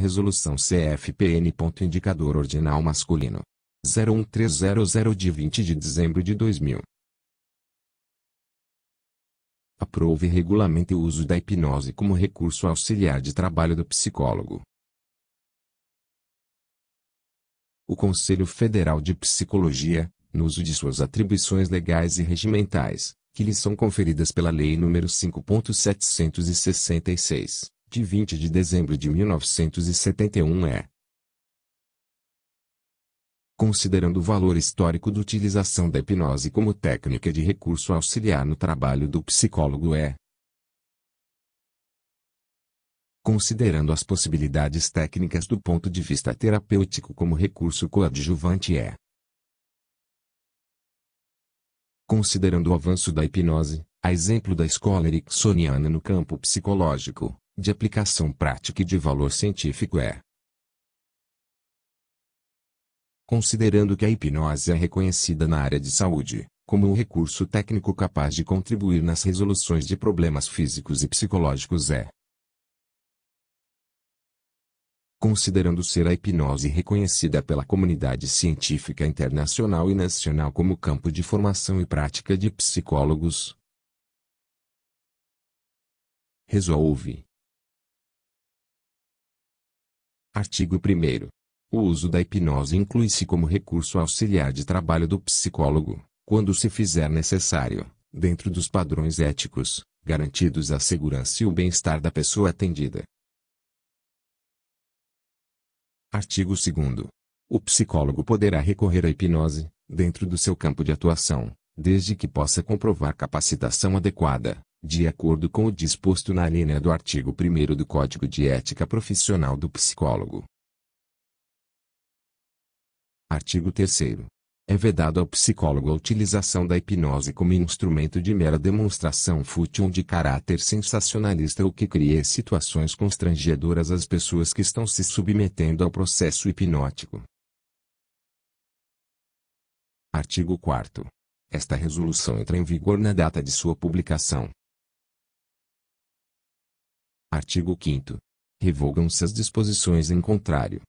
Resolução CFPN. Indicador Ordinal Masculino. 01300 de 20 de dezembro de 2000. Aprove regulamente o uso da hipnose como recurso auxiliar de trabalho do psicólogo. O Conselho Federal de Psicologia, no uso de suas atribuições legais e regimentais, que lhe são conferidas pela Lei nº 5.766, de 20 de dezembro de 1971 é. Considerando o valor histórico da utilização da hipnose como técnica de recurso auxiliar no trabalho do psicólogo é. Considerando as possibilidades técnicas do ponto de vista terapêutico como recurso coadjuvante é. Considerando o avanço da hipnose, a exemplo da escola ericksoniana no campo psicológico, de aplicação prática e de valor científico é. Considerando que a hipnose é reconhecida na área de saúde, como um recurso técnico capaz de contribuir nas resoluções de problemas físicos e psicológicos é. Considerando ser a hipnose reconhecida pela comunidade científica internacional e nacional como campo de formação e prática de psicólogos, resolve, Artigo 1 O uso da hipnose inclui-se como recurso auxiliar de trabalho do psicólogo, quando se fizer necessário, dentro dos padrões éticos, garantidos a segurança e o bem-estar da pessoa atendida. Artigo 2 O psicólogo poderá recorrer à hipnose, dentro do seu campo de atuação, desde que possa comprovar capacitação adequada, de acordo com o disposto na linha do artigo 1 do Código de Ética Profissional do Psicólogo. Artigo 3. É vedado ao psicólogo a utilização da hipnose como instrumento de mera demonstração fútil de caráter sensacionalista ou que crie situações constrangedoras às pessoas que estão se submetendo ao processo hipnótico. Artigo 4. Esta resolução entra em vigor na data de sua publicação. Artigo 5 Revogam-se as disposições em contrário